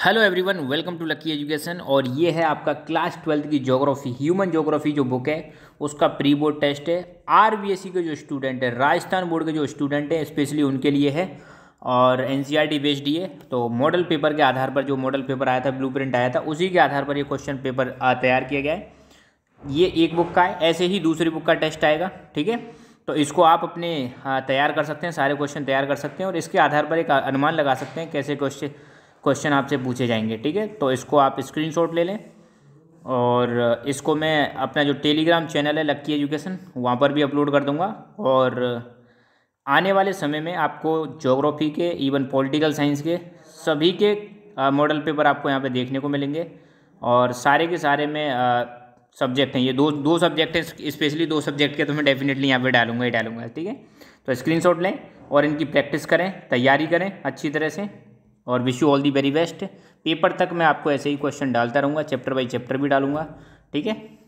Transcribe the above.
hello everyone welcome to lucky education और ये है आपका क्लास ट्वेल्थ की ज्योग्राफी ह्यूमन ज्योग्राफी जो बुक है उसका प्री बोर्ड टेस्ट है आरबीएससी के जो स्टूडेंट है राजस्थान बोर्ड के जो स्टूडेंट हैं स्पेशली उनके लिए है और एन सी बेस्ड ये तो मॉडल पेपर के आधार पर जो मॉडल पेपर आया था ब्लू प्रिंट आया था उसी के आधार पर ये क्वेश्चन पेपर तैयार किया गया है ये एक बुक का है ऐसे ही दूसरी बुक का टेस्ट आएगा ठीक है तो इसको आप अपने तैयार कर सकते हैं सारे क्वेश्चन तैयार कर सकते हैं और इसके आधार पर एक अनुमान लगा सकते हैं कैसे क्वेश्चन क्वेश्चन आपसे पूछे जाएंगे ठीक है तो इसको आप स्क्रीनशॉट ले लें और इसको मैं अपना जो टेलीग्राम चैनल है लक्की एजुकेशन वहाँ पर भी अपलोड कर दूँगा और आने वाले समय में आपको जोग्राफ़ी के इवन पॉलिटिकल साइंस के सभी के मॉडल पेपर आपको यहाँ पे देखने को मिलेंगे और सारे के सारे में सब्जेक्ट हैं ये दो दो सब्जेक्ट हैं स्पेशली दो सब्जेक्ट के तो मैं डेफिनेटली यहाँ पे डालूंगा ही डालूंगा ठीक है तो स्क्रीनशॉट लें और इनकी प्रैक्टिस करें तैयारी करें अच्छी तरह से और wish you all the very best paper तक मैं आपको ऐसे ही क्वेश्चन डालता रहूँगा चैप्टर बाई चैप्टर भी डालूंगा ठीक है